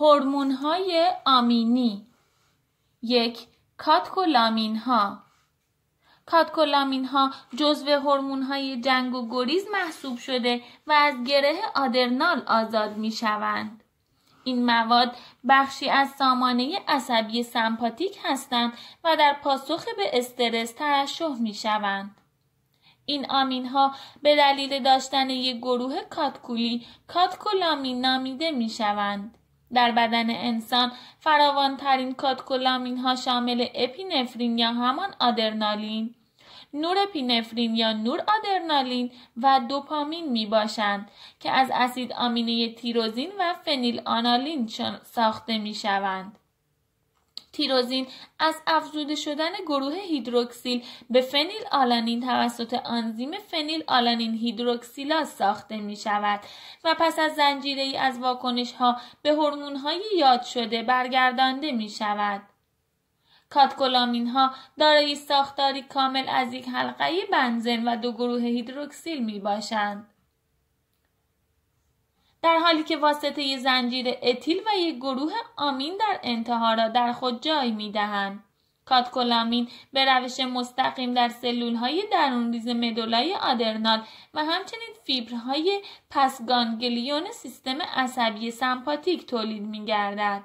هرمون های آمینی یک کاتکولامین ها کاتکولامین ها جزو هورمون های جنگ و گریز محسوب شده و از گره آدرنال آزاد می شوند. این مواد بخشی از سامانه عصبی سمپاتیک هستند و در پاسخ به استرس ترشح می شوند. این آمین ها به دلیل داشتن یک گروه کاتکولی کاتکولامین نامیده می شوند. در بدن انسان فراوانترین کاتکولامین ها شامل اپینفرین یا همان آدرنالین نور پینفرین یا نور آدرنالین و دوپامین می باشند که از اسید آمینه تیروزین و فنیل آنالین ساخته می شوند. تیروزین از افزوده شدن گروه هیدروکسیل به فنیل آلانین توسط آنزیم فنیل آلانین هیدروکسیلا ساخته می شود و پس از زنجیره ای از واکنش ها به هرمون های یاد شده برگردانده می شود. کاتکولامین ها دارای ساختاری کامل از یک حلقه بنزن و دو گروه هیدروکسیل می باشند. در حالی که واسطه زنجیر اتیل و یک گروه آمین در انتها را در خود جای می دهند. کاتکولامین به روش مستقیم در سلول های درون ریز مدولای آدرنال و همچنین فیبرهای پسگانگلیون سیستم عصبی سمپاتیک تولید می گردد.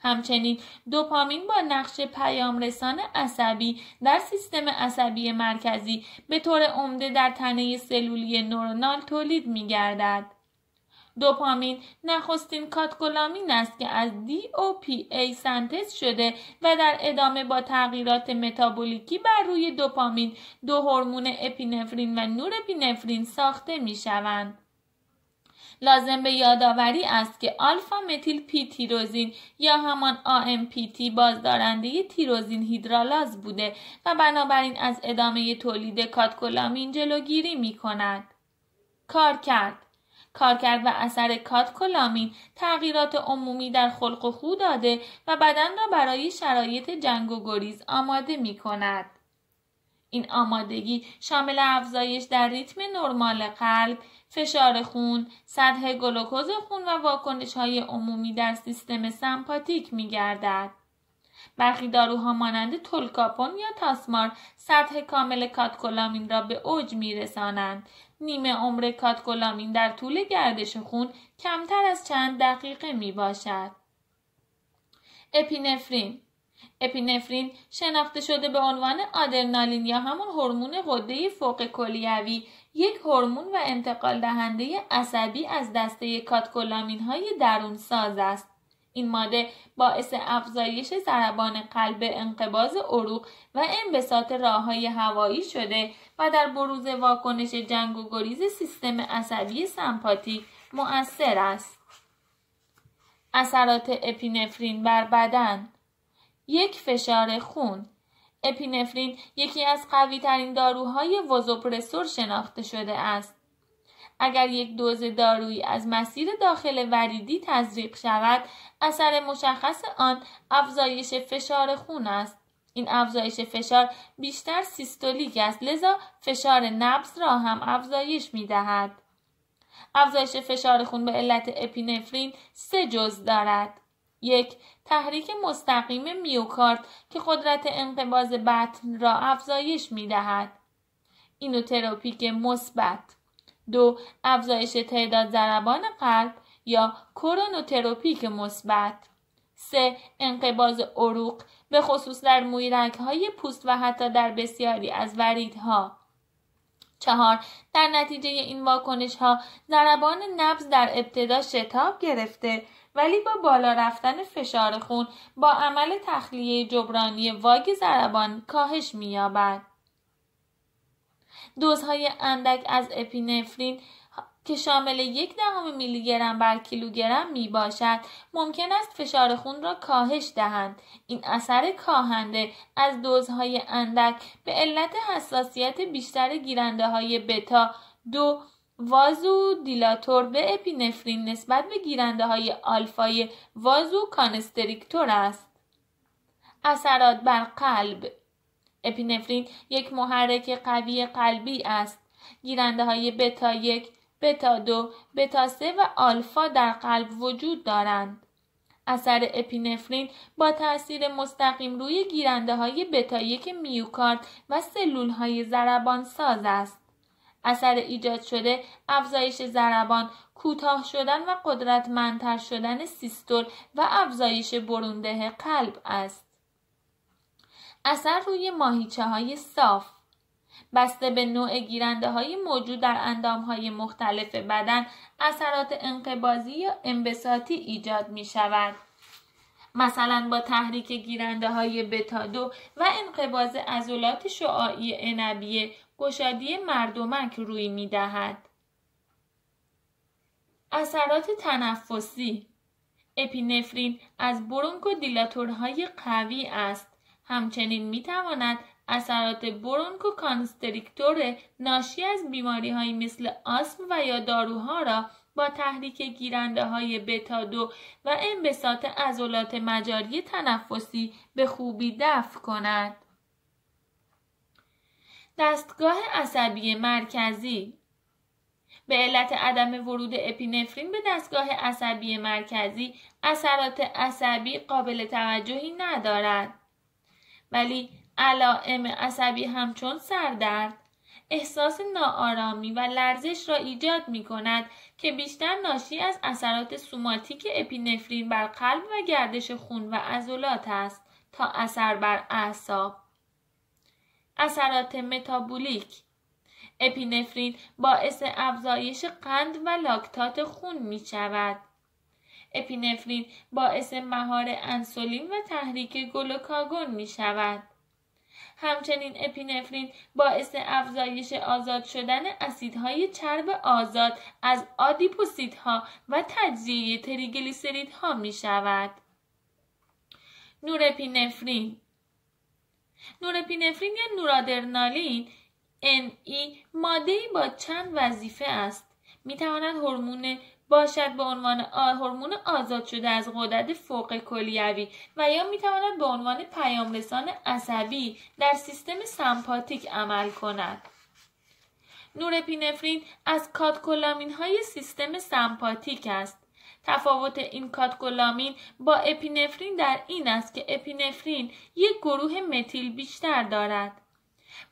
همچنین دوپامین با نقش پیامرسان عصبی در سیستم عصبی مرکزی به طور عمده در تنه سلولی نورونال تولید می گردد. دوپامین نخستین کاتکولامین است که از دی ای سنتز شده و در ادامه با تغییرات متابولیکی بر روی دوپامین دو هورمون اپینفرین و نور اپینفرین ساخته می شوند. لازم به یادآوری است که آلفا متیل پی تیروزین یا همان AMPT بازدارنده تیروزین هیدرالاز بوده و بنابراین از ادامه تولید کاتکولامین جلوگیری می کند. کار کرد کارکرد و اثر کاتکولامین تغییرات عمومی در خلق و خو داده و بدن را برای شرایط جنگ و گریز آماده می کند. این آمادگی شامل افزایش در ریتم نرمال قلب، فشار خون، سطح گلوکوز خون و واکنش های عمومی در سیستم سمپاتیک می گردد. برخی داروها مانند تولکاپون یا تاسمار سطح کامل کاتکولامین را به اوج می رسانند نیمه عمر کاتکولامین در طول گردش خون کمتر از چند دقیقه می باشد. اپینفرین اپینفرین شناخته شده به عنوان آدرنالین یا همون هورمون غده فوق کلیوی یک هورمون و انتقال دهنده عصبی از دسته کاتکولامین های درون ساز است. این ماده باعث افزایش ضربان قلب انقباز عروق و انبساط راههای هوایی شده و در بروز واکنش جنگ و گریز سیستم عصبی سمپاتیک مؤثر است اثرات اپینفرین بر بدن یک فشار خون اپینفرین یکی از قوی ترین داروهای وزوپرسور شناخته شده است اگر یک دوز دارویی از مسیر داخل وریدی تزریق شود اثر مشخص آن افزایش فشار خون است این افزایش فشار بیشتر سیستولیک است لذا فشار نبض را هم افزایش می دهد. افزایش فشار خون به علت اپینفرین سه جز دارد. یک تحریک مستقیم میوکارد که قدرت انقباز بطن را افزایش می دهد. ترپیک مثبت دو افزایش تعداد ضربان قلب یا کرونوتروپیک مثبت سه انقباز عروق به خصوص در مویرک های پوست و حتی در بسیاری از وریدها چهار در نتیجه این واکنش ها ضربان نبز در ابتدا شتاب گرفته ولی با بالا رفتن فشار خون با عمل تخلیه جبرانی واگ ضربان کاهش مییابد دوزهای اندک از اپینفرین که شامل یک دهم میلی گرم بر کیلوگرم می باشد ممکن است فشار خون را کاهش دهند این اثر کاهنده از دوزهای اندک به علت حساسیت بیشتر گیرنده های بتا دو وازو دیلاتور به اپینفرین نسبت به گیرنده های آلفای وازو کانستریکتور است اثرات بر قلب اپینفرین یک محرک قوی قلبی است. گیرنده های بتا یک، بتا دو، بتا سه و آلفا در قلب وجود دارند. اثر اپینفرین با تاثیر مستقیم روی گیرنده های بتا یک میوکارد و سلول های زربان ساز است. اثر ایجاد شده افزایش ضربان کوتاه شدن و قدرتمندتر شدن سیستول و افزایش برونده قلب است اثر روی ماهیچه های صاف بسته به نوع گیرنده های موجود در اندام های مختلف بدن اثرات انقبازی یا انبساطی ایجاد می شود. مثلا با تحریک گیرنده های بتادو و انقباز عضلات شعاعی انبیه گشادی مردمک روی می دهد. اثرات تنفسی اپینفرین از برونکو دیلاتورهای قوی است همچنین می تواند اثرات برونکو کانستریکتور ناشی از بیماری های مثل آسم و یا داروها را با تحریک گیرنده های بتا دو و انبساط عضلات مجاری تنفسی به خوبی دفع کند. دستگاه عصبی مرکزی به علت عدم ورود اپینفرین به دستگاه عصبی مرکزی اثرات عصبی قابل توجهی ندارد. ولی علائم عصبی همچون سردرد احساس ناآرامی و لرزش را ایجاد می کند که بیشتر ناشی از اثرات سوماتیک اپینفرین بر قلب و گردش خون و عضلات است تا اثر بر اعصاب اثرات متابولیک اپینفرین باعث افزایش قند و لاکتات خون می شود اپینفرین باعث مهار انسولین و تحریک گلوکاگون می شود. همچنین اپینفرین باعث افزایش آزاد شدن اسیدهای چرب آزاد از آدیپوسیدها و تجزیه تریگلیسریدها می شود. نورپینفرین نورپینفرین یا نورادرنالین NE ماده با چند وظیفه است می تواند هورمون باشد به عنوان هورمون آزاد شده از قدرت فوق کلیوی و یا میتواند به عنوان پیامرسان عصبی در سیستم سمپاتیک عمل کند نور نورپینفرین از کاتکولامین های سیستم سمپاتیک است تفاوت این کاتکولامین با اپینفرین در این است که اپینفرین یک گروه متیل بیشتر دارد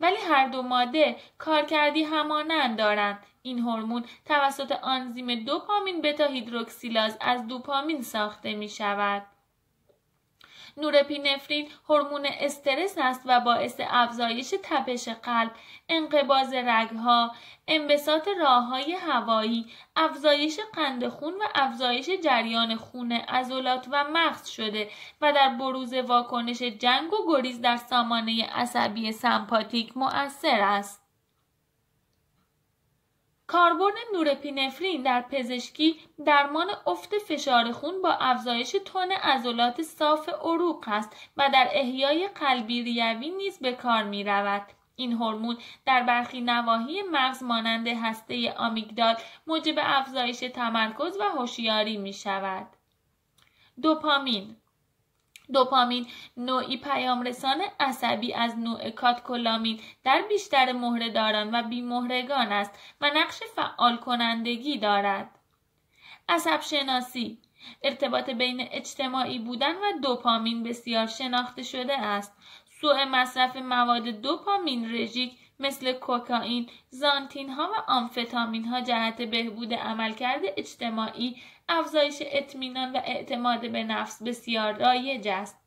ولی هر دو ماده کارکردی همانند دارند این هورمون توسط آنزیم دوپامین بتا هیدروکسیلاز از دوپامین ساخته می شود. نورپینفرین هورمون استرس است و باعث افزایش تپش قلب، انقباز رگها، انبساط راههای هوایی، افزایش قند خون و افزایش جریان خون عضلات و مغز شده و در بروز واکنش جنگ و گریز در سامانه عصبی سمپاتیک مؤثر است. کاربرد نورپینفرین در پزشکی درمان افت فشار خون با افزایش تون عضلات صاف عروق است و در احیای قلبی ریوی نیز به کار می رود. این هورمون در برخی نواحی مغز مانند هسته آمیگدال موجب افزایش تمرکز و هوشیاری می شود. دوپامین دوپامین نوعی رسان عصبی از نوع کاتکولامین در بیشتر مهرهداران و بیمهرگان است و نقش فعال کنندگی دارد. عصب شناسی ارتباط بین اجتماعی بودن و دوپامین بسیار شناخته شده است. سوء مصرف مواد دوپامین رژیک مثل کوکائین، زانتین ها و آمفتامین ها جهت بهبود عملکرد اجتماعی افزایش اطمینان و اعتماد به نفس بسیار رایج است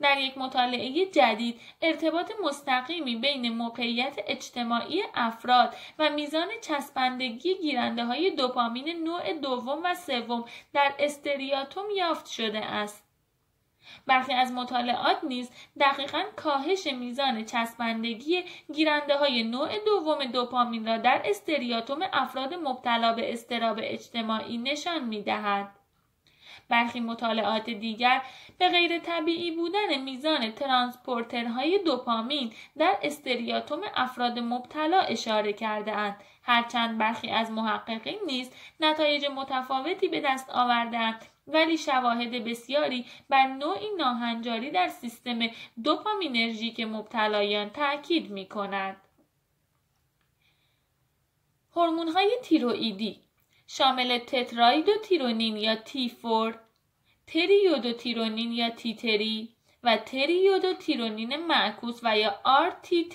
در یک مطالعه جدید ارتباط مستقیمی بین موقعیت اجتماعی افراد و میزان چسبندگی گیرنده های دوپامین نوع دوم و سوم در استریاتوم یافت شده است برخی از مطالعات نیز دقیقا کاهش میزان چسبندگی گیرنده های نوع دوم دوپامین را در استریاتوم افراد مبتلا به استراب اجتماعی نشان می برخی مطالعات دیگر به غیر طبیعی بودن میزان ترانسپورترهای دوپامین در استریاتوم افراد مبتلا اشاره کرده اند هرچند برخی از محققین نیز نتایج متفاوتی به دست آوردند ولی شواهد بسیاری بر نوعی ناهنجاری در سیستم دوپامینرژیک مبتلایان تاکید می کند. هرمون های تیروئیدی شامل تتراید و تیرونین یا تیفور، تریودو تیرونین یا تیتری و تریودو تیرونین معکوس و یا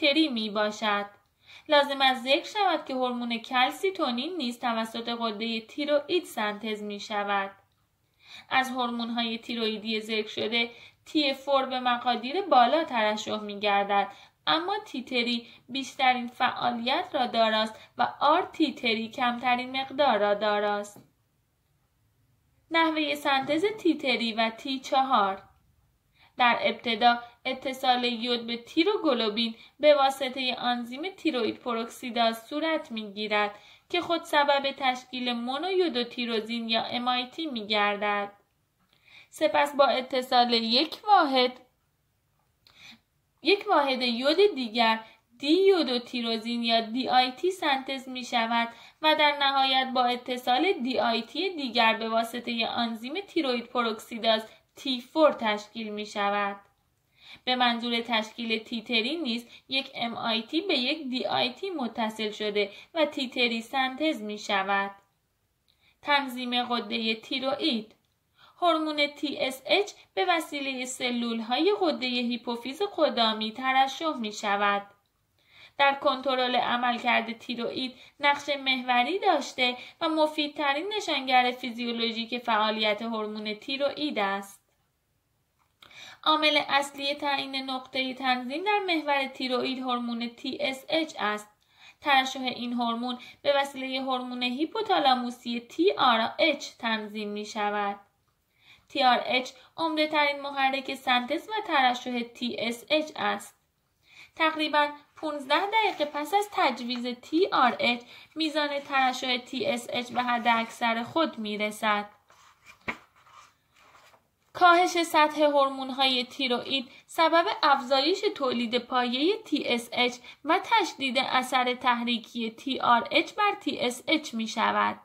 تری می باشد. لازم از ذکر شود که هورمون کلسیتونین نیز توسط قده تیروئید سنتز می شود. از هورمون های تیرویدی ذکر شده تی فور به مقادیر بالا ترشح می گردد اما تیتری بیشترین فعالیت را داراست و آر تیتری کمترین مقدار را داراست. نحوه سنتز تیتری و تی چهار در ابتدا اتصال یود به تیروگلوبین به واسطه آنزیم تیروید پروکسیداز صورت گیرد که خود سبب تشکیل مونویودوتیروزین یا MIT می گردد. سپس با اتصال یک واحد یک واحد یود دیگر دیودوتیروزین یا دی سنتز می شود و در نهایت با اتصال دی دیگر به واسطه آنزیم تیروید پروکسیداز T4 تشکیل می شود. به منظور تشکیل تیتری نیز یک MIT به یک DIT متصل شده و تیتری سنتز می شود. تنظیم قده تیروئید هورمون TSH به وسیله سلول های قده هیپوفیز قدامی ترشح می شود. در کنترل عملکرد تیروئید نقش محوری داشته و مفیدترین نشانگر فیزیولوژیک فعالیت هورمون تیروئید است. عامل اصلی تعیین نقطه تنظیم در محور تیروئید هورمون TSH است. ترشح این هورمون به وسیله هورمون هیپوتالاموسی TRH تنظیم می شود. TRH عمده ترین محرک سنتز و ترشح TSH است. تقریبا 15 دقیقه پس از تجویز TRH میزان ترشح TSH به حد اکثر خود می رسد. کاهش سطح هورمون های تیروئید سبب افزایش تولید پایه TSH و تشدید اثر تحریکی TRH بر TSH می شود.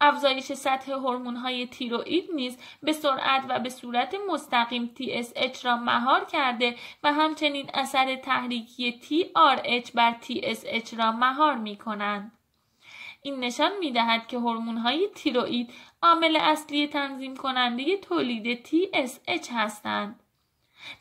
افزایش سطح هورمون های تیروئید نیز به سرعت و به صورت مستقیم TSH را مهار کرده و همچنین اثر تحریکی TRH بر TSH را مهار می کنند. این نشان میدهد که های تیروئید عامل اصلی تنظیم کننده تولید TSH هستند.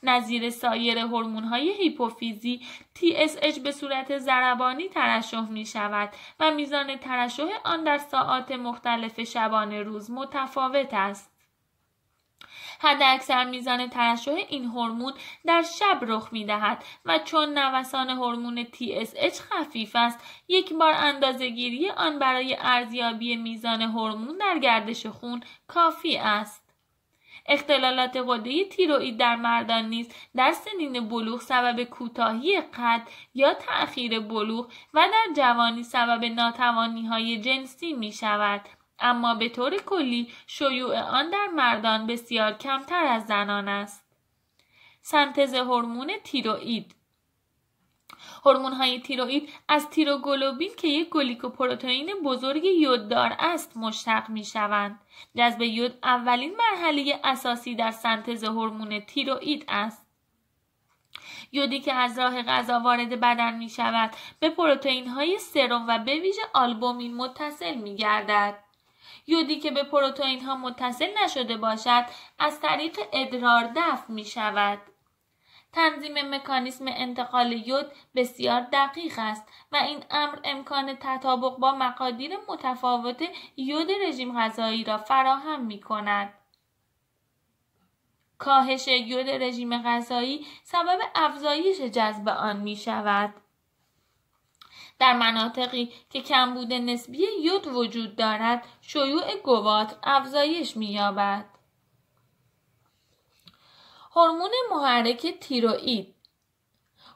نظیر سایر های هیپوفیزی TSH به صورت زربانی ترشح می شود و میزان ترشح آن در ساعات مختلف شبانه روز متفاوت است. حداکثر میزان ترشح این هورمون در شب رخ میدهد و چون نوسان هورمون TSH خفیف است یک بار اندازهگیری آن برای ارزیابی میزان هورمون در گردش خون کافی است اختلالات قده تیروئید در مردان نیز در سنین بلوغ سبب کوتاهی قد یا تأخیر بلوغ و در جوانی سبب ناتوانی های جنسی می شود. اما به طور کلی شیوع آن در مردان بسیار کمتر از زنان است. سنتز هورمون تیروئید هورمون های تیروئید از تیروگلوبین که یک گلیکوپروتئین بزرگ یوددار است مشتق می شوند. جذب یود اولین مرحله اساسی در سنتز هورمون تیروئید است. یودی که از راه غذا وارد بدن می شود به پروتئین های سرم و به ویژه آلبومین متصل می گردد. یودی که به پروتئین ها متصل نشده باشد از طریق ادرار دفع می شود. تنظیم مکانیسم انتقال یود بسیار دقیق است و این امر امکان تطابق با مقادیر متفاوت یود رژیم غذایی را فراهم می کند. کاهش یود رژیم غذایی سبب افزایش جذب آن می شود. در مناطقی که کمبود نسبی یود وجود دارد شیوع گوات افزایش مییابد هورمون محرک تیروئید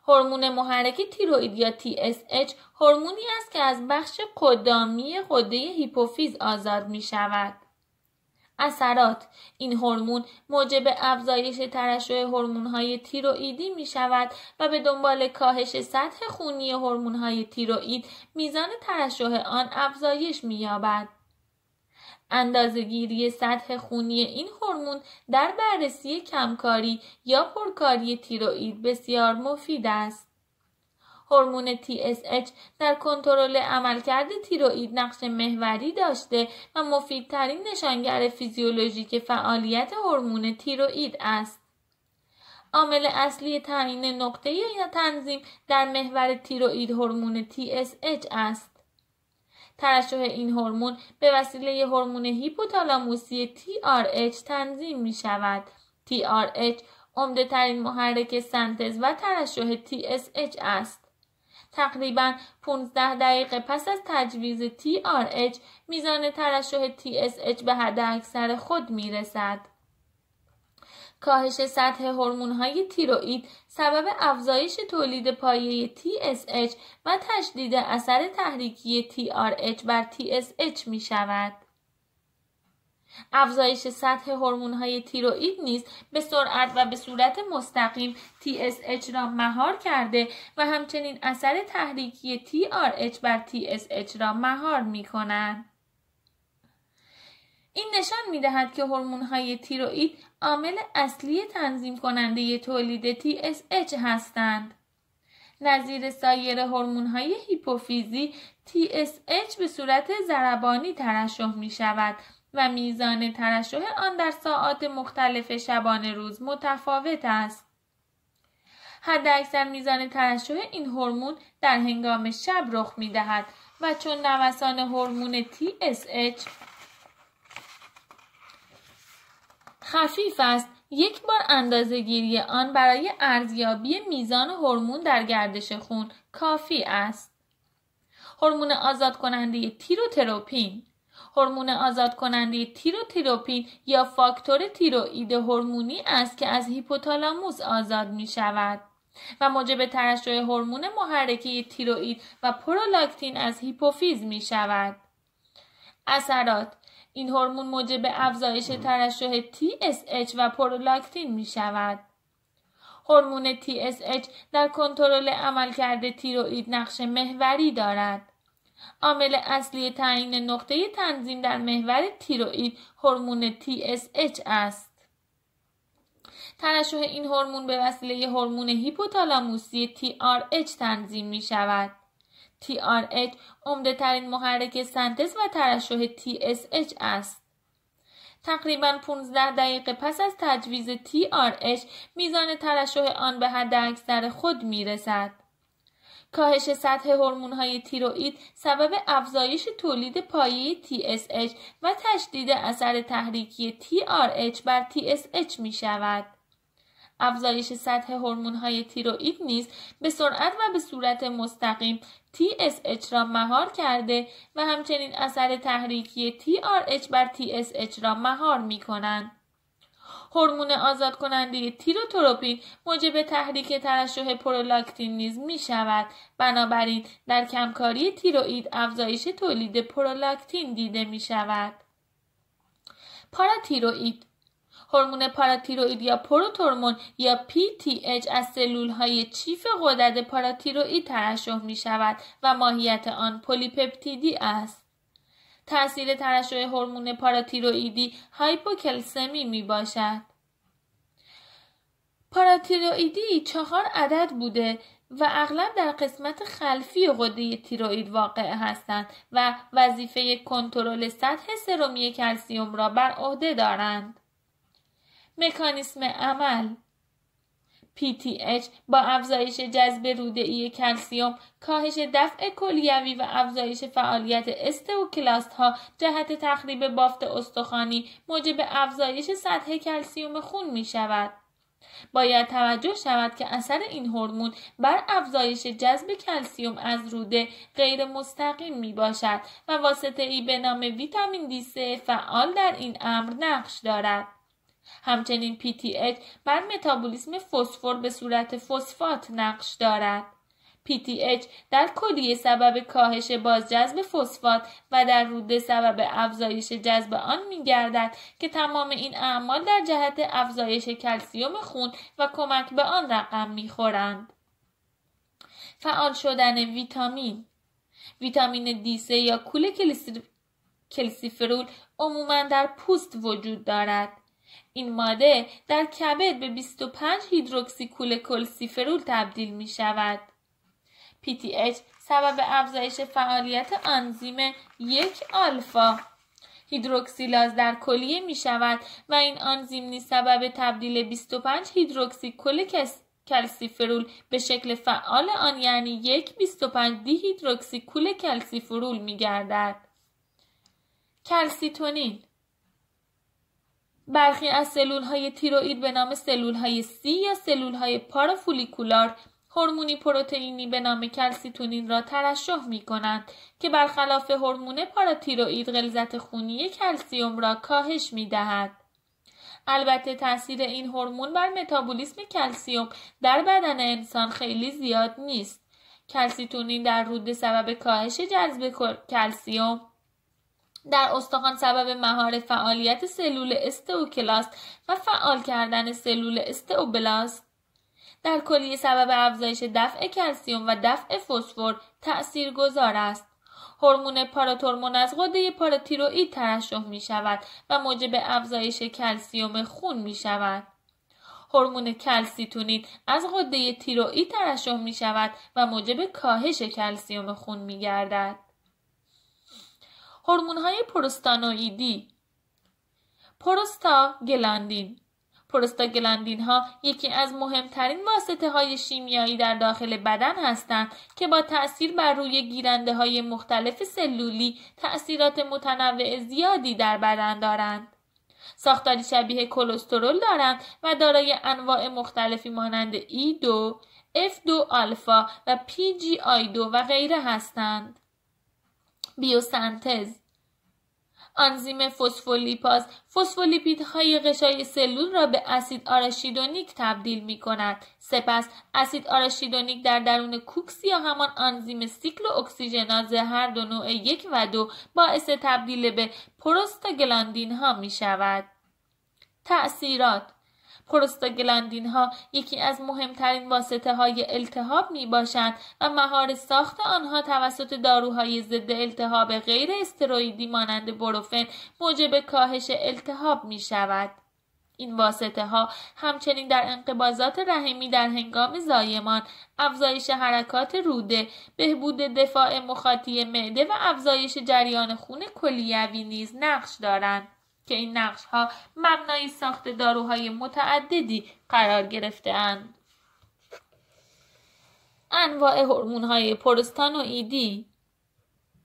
هورمون محرک تیروئید یا TSH هورمونی است که از بخش قدامی قده هیپوفیز آزاد می شود. اثرات این هورمون موجب افزایش ترشح هورمون‌های تیروئیدی می شود و به دنبال کاهش سطح خونی هورمون‌های تیروئید میزان ترشح آن افزایش می یابد. گیری سطح خونی این هورمون در بررسی کمکاری یا پرکاری تیروئید بسیار مفید است. هورمون TSH در کنترل عملکرد تیروئید نقش محوری داشته و مفیدترین نشانگر فیزیولوژیک فعالیت هورمون تیروئید است. عامل اصلی تعیین نقطه یا تنظیم در محور تیروئید هورمون TSH است. ترشح این هورمون به وسیله هورمون هیپوتالاموسی TRH تنظیم می شود. TRH عمده ترین محرک سنتز و ترشح TSH است. تقریبا 15 دقیقه پس از تجویز TRH میزان ترشح TSH به حد اکثر خود میرسد. کاهش سطح هورمون های تیروئید سبب افزایش تولید پایه TSH و تشدید اثر تحریکی TRH بر TSH می شود. افزایش سطح های تیروئید نیز به سرعت و به صورت مستقیم TSH را مهار کرده و همچنین اثر تحریکی TRH بر TSH را مهار می کنند. این نشان می دهد که هورمون های تیروئید عامل اصلی تنظیم کننده ی تولید TSH هستند. نظیر سایر هورمون های هیپوفیزی TSH به صورت زربانی ترشح می شود و میزان ترشح آن در ساعات مختلف شبانه روز متفاوت است. حد اکثر میزان ترشح این هورمون در هنگام شب رخ می دهد و چون نوسان هورمون TSH خفیف است یک بار اندازه گیری آن برای ارزیابی میزان هورمون در گردش خون کافی است. هورمون آزاد کننده تیروتروپین هورمون آزاد کننده تیروپین یا فاکتور تیروئید هورمونی است که از هیپوتالاموس آزاد می شود. و موجب ترشح هورمون محرکه تیروئید و پرولاکتین از هیپوفیز می شود. اثرات این هورمون موجب افزایش ترشح TSH و پرولاکتین می شود. هورمون TSH در کنترل عملکرد تیروئید نقش محوری دارد. عامل اصلی تعیین نقطه تنظیم در محور تیروئید هورمون TSH است. ترشح این هورمون به وسیله هورمون هیپوتالاموسی TRH تنظیم می شود. TRH عمده ترین محرک سنتز و ترشح TSH است. تقریبا 15 دقیقه پس از تجویز TRH میزان ترشح آن به حد در خود می رسد. کاهش سطح های تیروئید سبب افزایش تولید پایه TSH و تشدید اثر تحریکی TRH بر TSH می شود. افزایش سطح های تیروئید نیز به سرعت و به صورت مستقیم TSH را مهار کرده و همچنین اثر تحریکی TRH بر TSH را مهار می کنند. هورمون آزاد کننده تیروتروپین موجب تحریک ترشح پرولاکتین نیز می شود بنابراین در کمکاری تیروئید افزایش تولید پرولاکتین دیده می شود پاراتیروئید هورمون پاراتیروئید یا پروتورمون یا PTH از سلول های چیف قدرت پاراتیروئید ترشح می شود و ماهیت آن پلیپپتیدی است. تاثیر ترشح هورمون پاراتیروئیدی هایپوکلسمی می باشد. پاراتیروئیدی چهار عدد بوده و اغلب در قسمت خلفی غده تیروئید واقع هستند و وظیفه کنترل سطح سرومی کلسیوم را بر عهده دارند. مکانیسم عمل PTH با افزایش جذب ای کلسیوم، کاهش دفع کلیوی و افزایش فعالیت استوکلاست ها جهت تخریب بافت استخوانی موجب افزایش سطح کلسیوم خون می شود. باید توجه شود که اثر این هورمون بر افزایش جذب کلسیوم از روده غیر مستقیم می باشد و واسطه ای به نام ویتامین دی 3 فعال در این امر نقش دارد. همچنین PTH بر متابولیسم فسفر به صورت فسفات نقش دارد. PTH در کلیه سبب کاهش بازجذب فسفات و در روده سبب افزایش جذب آن می گردد که تمام این اعمال در جهت افزایش کلسیوم خون و کمک به آن رقم می خورند. فعال شدن ویتامین ویتامین دیسه یا کول کلسیفرول عموما در پوست وجود دارد. این ماده در کبد به 25 هیدروکسی کلسیفرول تبدیل می شود. PTH سبب افزایش فعالیت آنزیم یک آلفا هیدروکسیلاز در کلیه می شود و این آنزیم نیز سبب تبدیل 25 هیدروکسی کل کلسیفرول به شکل فعال آن یعنی یک 25 دی هیدروکسی کلسیفرول می گردد. کلسیتونین برخی از سلول های تیروئید به نام سلول های سی یا سلول های پارافولیکولار هورمونی پروتئینی به نام کلسیتونین را ترشح می کنند که برخلاف هورمون پاراتیروئید غلظت خونی کلسیوم را کاهش می دهد. البته تاثیر این هورمون بر متابولیسم کلسیوم در بدن انسان خیلی زیاد نیست. کلسیتونین در رود سبب کاهش جذب کلسیوم در استخوان سبب مهار فعالیت سلول استئوکلاست و فعال کردن سلول استئوبلاست در کلیه سبب افزایش دفع کلسیوم و دفع فسفر گذار است هورمون پاراتورمون از غده پاراتیروئید ترشح می شود و موجب افزایش کلسیوم خون می شود. هورمون کلسیتونین از غده تیروئید ترشح می شود و موجب کاهش کلسیوم خون می گردد. پروستا پروستانوئیدی پروستا گلندین ها یکی از مهمترین واسطه های شیمیایی در داخل بدن هستند که با تأثیر بر روی گیرنده های مختلف سلولی تأثیرات متنوع زیادی در بدن دارند. ساختاری شبیه کلسترول دارند و دارای انواع مختلفی مانند E2, F2 آلفا و PGI2 و غیره هستند. بیوسنتز آنزیم فسفولیپاز فسفولیپیدهای غشای سلول را به اسید آراشیدونیک تبدیل می کند. سپس اسید آراشیدونیک در درون کوکس یا همان آنزیم سیکل اکسیژناز هر دو نوع یک و دو باعث تبدیل به پروستاگلاندین ها می شود. تأثیرات پروستاگلاندین ها یکی از مهمترین واسطه های التهاب می باشند و مهار ساخت آنها توسط داروهای ضد التهاب غیر استرویدی مانند بروفن موجب کاهش التهاب می شود. این واسطه ها همچنین در انقبازات رحمی در هنگام زایمان، افزایش حرکات روده، بهبود دفاع مخاطی معده و افزایش جریان خون کلیوی نیز نقش دارند. که این نقش ها مبنای ساخت داروهای متعددی قرار اند. انواع هرمون های پروستان و ایدی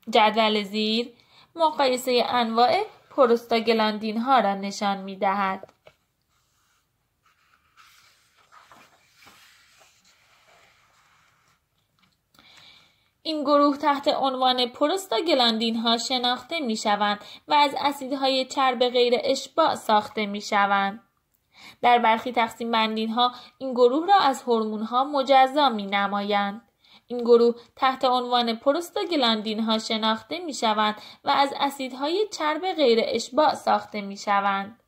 جدول زیر مقایسه انواع پروستاگلاندین ها را نشان می دهد. این گروه تحت عنوان پروستاگلاندین ها شناخته می شوند و از اسیدهای چرب غیر اشباع ساخته می شوند. در برخی تقسیم بندین ها این گروه را از هورمون ها مجزا می نمایند. این گروه تحت عنوان پروستاگلاندین ها شناخته می شوند و از اسیدهای چرب غیر اشباع ساخته می شوند.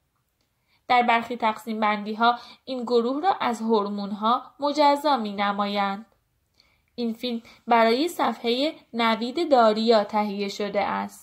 در برخی تقسیم بندی ها این گروه را از هورمون ها مجزا می نمایند. این فیلم برای صفحه نوید داریا تهیه شده است.